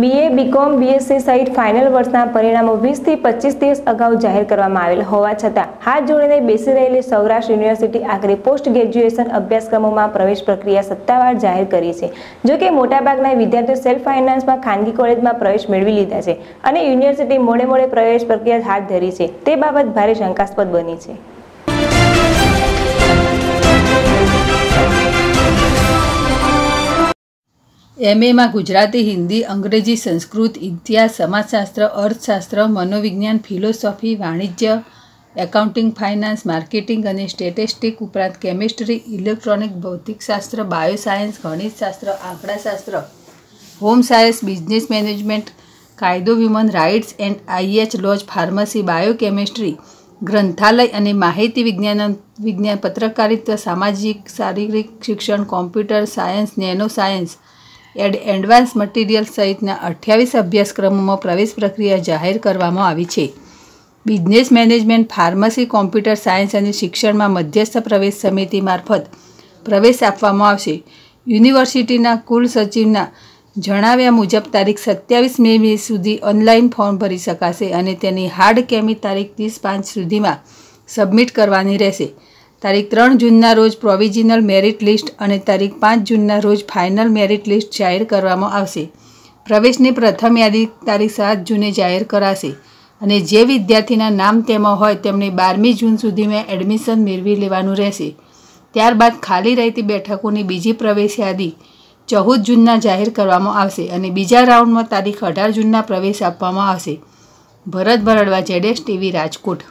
BA BCom BSc સહિત final વર્ષના પરિણામો વીસથી પચીસ દિવસ અગાઉ જાહેર કરવામાં આવેલ હોવા છતાં હાથ જોડીને બેસી રહેલી સૌરાષ્ટ્ર યુનિવર્સિટી આખરે પોસ્ટ ગ્રેજ્યુએશન અભ્યાસક્રમોમાં પ્રવેશ પ્રક્રિયા સત્તાવાર જાહેર કરી છે જો કે મોટાભાગના વિદ્યાર્થીઓ સેલ્ફ ફાઇનાન્સમાં ખાનગી કોલેજમાં પ્રવેશ મેળવી લીધા છે અને યુનિવર્સિટી મોડે મોડે પ્રવેશ પ્રક્રિયા હાથ ધરી છે તે બાબત ભારે શંકાસ્પદ બની છે એમએમાં ગુજરાતી હિન્દી અંગ્રેજી સંસ્કૃત ઇતિહાસ સમાજશાસ્ત્ર અર્થશાસ્ત્ર મનોવિજ્ઞાન ફિલોસોફી વાણિજ્ય એકાઉન્ટિંગ ફાઇનાન્સ માર્કેટિંગ અને સ્ટેટિસ્ટિક ઉપરાંત કેમિસ્ટ્રી ઇલેક્ટ્રોનિક ભૌતિકશાસ્ત્ર બાયોસાયન્સ ગણિતશાસ્ત્ર આંકડાશાસ્ત્ર હોમ સાયન્સ બિઝનેસ મેનેજમેન્ટ કાયદો હ્યુમન રાઇટ્સ એન્ડ આઈએચ લોજ ફાર્મસી બાયોકેમિસ્ટ્રી ગ્રંથાલય અને માહિતી વિજ્ઞાન વિજ્ઞાન પત્રકારિત્વ સામાજિક શારીરિક શિક્ષણ computer science nano science ad advance material સહિતના અઠ્યાવીસ અભ્યાસક્રમોમાં પ્રવેશ પ્રક્રિયા જાહેર કરવામાં આવી છે business management pharmacy computer science અને શિક્ષણમાં મધ્યસ્થ પ્રવેશ સમિતિ મારફત પ્રવેશ આપવામાં આવશે યુનિવર્સિટીના કુલ સચિવના જણાવ્યા મુજબ તારીખ સત્યાવીસ મે સુધી ઓનલાઈન ફોર્મ ભરી શકાશે અને તેની હાર્ડ કેમી તારીખ ત્રીસ પાંચ સુધીમાં સબમિટ કરવાની રહેશે તારીખ ત્રણ જૂનના રોજ પ્રોવિઝનલ મેરિટ લિસ્ટ અને તારીખ પાંચ જૂનના રોજ ફાઇનલ મેરિટ લિસ્ટ જાહેર કરવામાં આવશે પ્રવેશની પ્રથમ યાદી તારીખ સાત જૂને જાહેર કરાશે અને જે વિદ્યાર્થીના નામ તેમાં હોય તેમને બારમી જૂન સુધીમાં એડમિશન મેળવી લેવાનું રહેશે ત્યારબાદ ખાલી રહેતી બેઠકોની બીજી પ્રવેશ યાદી ચૌદ જૂનના જાહેર કરવામાં આવશે અને બીજા રાઉન્ડમાં તારીખ અઢાર જૂનના પ્રવેશ આપવામાં આવશે ભરત ભરડવા જેડેશ ટીવી રાજકોટ